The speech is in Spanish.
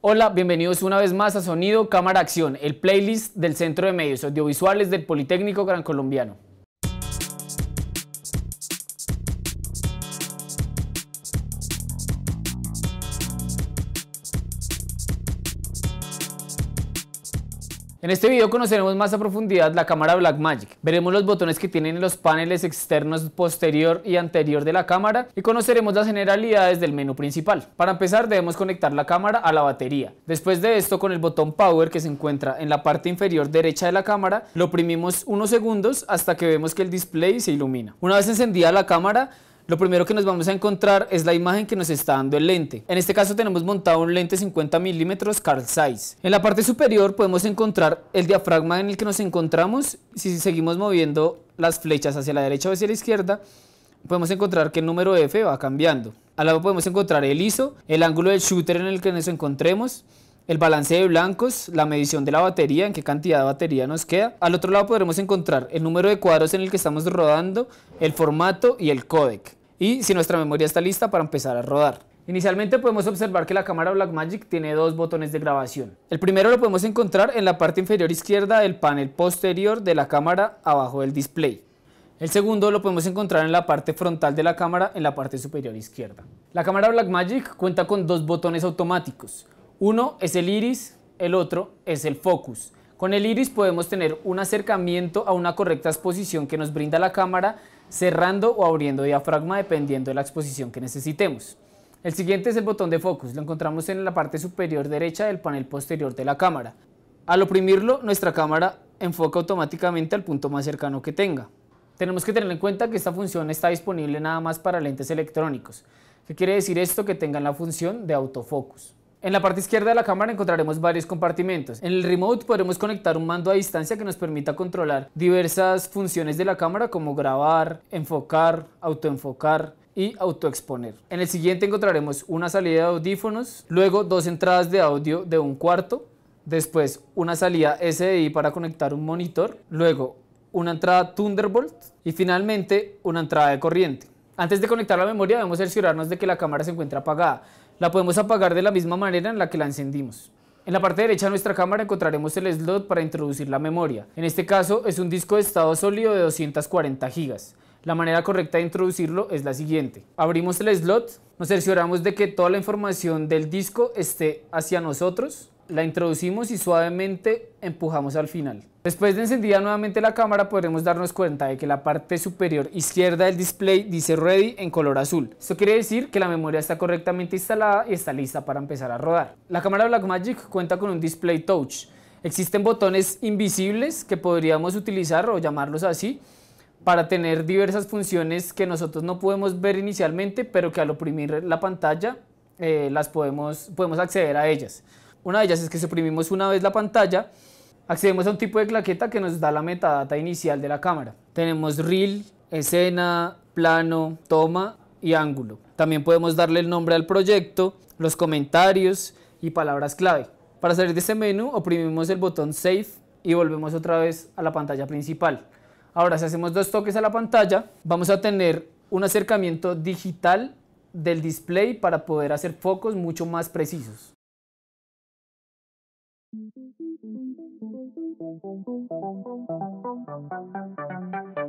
Hola, bienvenidos una vez más a Sonido Cámara Acción, el playlist del Centro de Medios Audiovisuales del Politécnico Gran Colombiano. En este video conoceremos más a profundidad la cámara Blackmagic. Veremos los botones que tienen los paneles externos posterior y anterior de la cámara y conoceremos las generalidades del menú principal. Para empezar debemos conectar la cámara a la batería. Después de esto con el botón Power que se encuentra en la parte inferior derecha de la cámara lo oprimimos unos segundos hasta que vemos que el display se ilumina. Una vez encendida la cámara lo primero que nos vamos a encontrar es la imagen que nos está dando el lente. En este caso tenemos montado un lente 50 mm Carl Zeiss. En la parte superior podemos encontrar el diafragma en el que nos encontramos. Si seguimos moviendo las flechas hacia la derecha o hacia la izquierda, podemos encontrar que el número F va cambiando. Al lado podemos encontrar el ISO, el ángulo del shooter en el que nos encontremos, el balance de blancos, la medición de la batería, en qué cantidad de batería nos queda. Al otro lado podremos encontrar el número de cuadros en el que estamos rodando, el formato y el codec y si nuestra memoria está lista para empezar a rodar. Inicialmente podemos observar que la cámara Blackmagic tiene dos botones de grabación. El primero lo podemos encontrar en la parte inferior izquierda del panel posterior de la cámara abajo del display. El segundo lo podemos encontrar en la parte frontal de la cámara en la parte superior izquierda. La cámara Blackmagic cuenta con dos botones automáticos. Uno es el iris, el otro es el focus. Con el iris podemos tener un acercamiento a una correcta exposición que nos brinda la cámara cerrando o abriendo diafragma dependiendo de la exposición que necesitemos. El siguiente es el botón de focus, lo encontramos en la parte superior derecha del panel posterior de la cámara. Al oprimirlo, nuestra cámara enfoca automáticamente al punto más cercano que tenga. Tenemos que tener en cuenta que esta función está disponible nada más para lentes electrónicos. ¿Qué quiere decir esto? Que tengan la función de autofocus. En la parte izquierda de la cámara encontraremos varios compartimentos. En el remote podremos conectar un mando a distancia que nos permita controlar diversas funciones de la cámara como grabar, enfocar, autoenfocar, y autoexponer. En el siguiente encontraremos una salida de audífonos, luego dos entradas de audio de un cuarto, después una salida SDI para conectar un monitor, luego una entrada Thunderbolt y finalmente una entrada de corriente. Antes de conectar la memoria debemos asegurarnos de que la cámara se encuentra apagada. La podemos apagar de la misma manera en la que la encendimos. En la parte derecha de nuestra cámara encontraremos el slot para introducir la memoria. En este caso es un disco de estado sólido de 240 GB. La manera correcta de introducirlo es la siguiente. Abrimos el slot, nos cercioramos de que toda la información del disco esté hacia nosotros, la introducimos y suavemente empujamos al final. Después de encendida nuevamente la cámara podremos darnos cuenta de que la parte superior izquierda del display dice Ready en color azul. Esto quiere decir que la memoria está correctamente instalada y está lista para empezar a rodar. La cámara Blackmagic cuenta con un display touch. Existen botones invisibles que podríamos utilizar o llamarlos así para tener diversas funciones que nosotros no podemos ver inicialmente, pero que al oprimir la pantalla eh, las podemos, podemos acceder a ellas. Una de ellas es que suprimimos una vez la pantalla, Accedemos a un tipo de claqueta que nos da la metadata inicial de la cámara. Tenemos reel, escena, plano, toma y ángulo. También podemos darle el nombre al proyecto, los comentarios y palabras clave. Para salir de este menú oprimimos el botón Save y volvemos otra vez a la pantalla principal. Ahora si hacemos dos toques a la pantalla vamos a tener un acercamiento digital del display para poder hacer focos mucho más precisos. Thank mm-hmm. you.